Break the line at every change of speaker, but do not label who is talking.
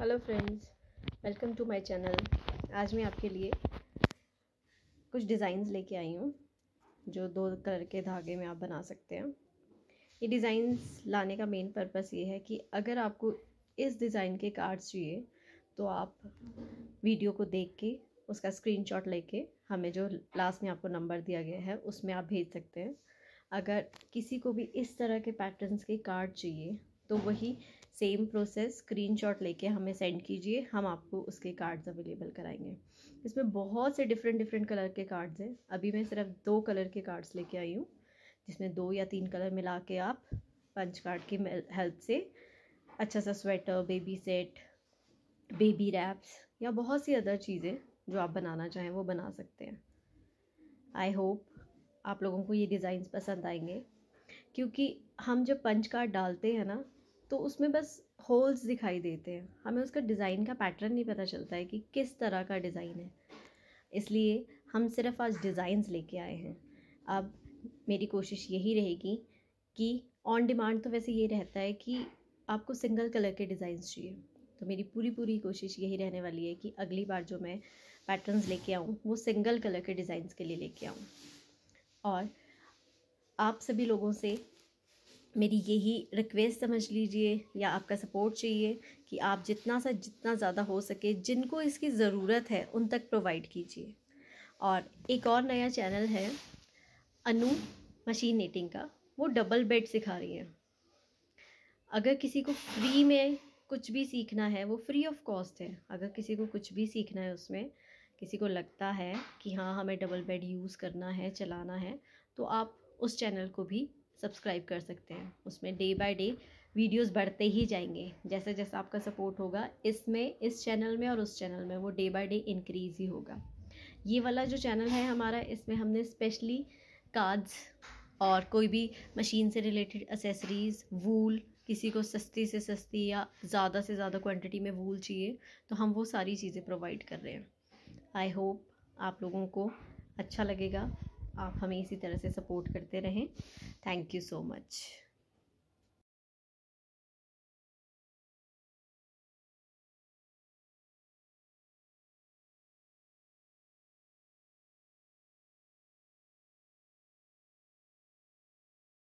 hello friends welcome to my channel आज मैं आपके लिए कुछ डिज़ाइंस लेके आई हूँ जो दो कलर के धागे में आप बना सकते हैं ये डिज़ाइंस लाने का मेन पर्पस ये है कि अगर आपको इस डिज़ाइन के कार्ड्स चाहिए तो आप वीडियो को देख के उसका स्क्रीनशॉट लेके हमें जो लास्ट में आपको नंबर दिया गया है उसमें आप भेज सकते हैं अगर किसी को भी इस तरह के पैटर्न्स के कार्ड चाहिए तो वही सेम प्रोसेस स्क्रीनशॉट लेके हमें सेंड कीजिए हम आपको उसके कार्ड्स अवेलेबल कराएंगे इसमें बहुत से डिफरेंट डिफरेंट कलर के कार्ड्स हैं अभी मैं सिर्फ दो कलर के कार्ड्स लेके आई हूँ जिसमें दो या तीन कलर मिला के आप पंच कार्ड की हेल्प से अच्छा सा sweater baby set baby wraps या बहुत सी अदर चीज़ें जो आप बनाना चाहें वो बना सकते हैं आई होप आप लोगों को ये डिज़ाइंस पसंद आएंगे क्योंकि हम जब पंच कार्ड डालते हैं ना तो उसमें बस होल्स दिखाई देते हैं हमें उसका डिज़ाइन का पैटर्न नहीं पता चलता है कि किस तरह का डिज़ाइन है इसलिए हम सिर्फ आज डिज़ाइंस लेके आए हैं अब मेरी कोशिश यही रहेगी कि ऑन डिमांड तो वैसे ये रहता है कि आपको सिंगल कलर के डिज़ाइंस चाहिए तो मेरी पूरी पूरी कोशिश यही रहने वाली है कि अगली बार जो मैं पैटर्न्स लेके आऊँ वो सिंगल कलर के डिज़ाइंस के लिए लेके आऊँ और आप सभी लोगों से मेरी यही रिक्वेस्ट समझ लीजिए या आपका सपोर्ट चाहिए कि आप जितना सा जितना ज़्यादा हो सके जिनको इसकी ज़रूरत है उन तक प्रोवाइड कीजिए और एक और नया चैनल है अनु मशीन नेटिंग का वो डबल बेड सिखा रही हैं अगर किसी को फ्री में कुछ भी सीखना है वो फ्री ऑफ कॉस्ट है अगर किसी को कुछ भी सीखना है उसमें किसी को लगता है कि हाँ हमें डबल बेड यूज़ करना है चलाना है तो आप उस चैनल को भी सब्सक्राइब कर सकते हैं उसमें डे बाय डे वीडियोस बढ़ते ही जाएंगे जैसे जैसा आपका सपोर्ट होगा इसमें इस चैनल में और उस चैनल में वो डे बाय डे इंक्रीज़ ही होगा ये वाला जो चैनल है हमारा इसमें हमने स्पेशली कार्ड्स और कोई भी मशीन से रिलेटेड असेसरीज़ वूल किसी को सस्ती से सस्ती या ज़्यादा से ज़्यादा क्वांटिटी में वूल चाहिए तो हम वो सारी चीज़ें प्रोवाइड कर रहे हैं आई होप आप लोगों को अच्छा लगेगा आप हमें इसी तरह से सपोर्ट करते रहें थैंक यू सो मच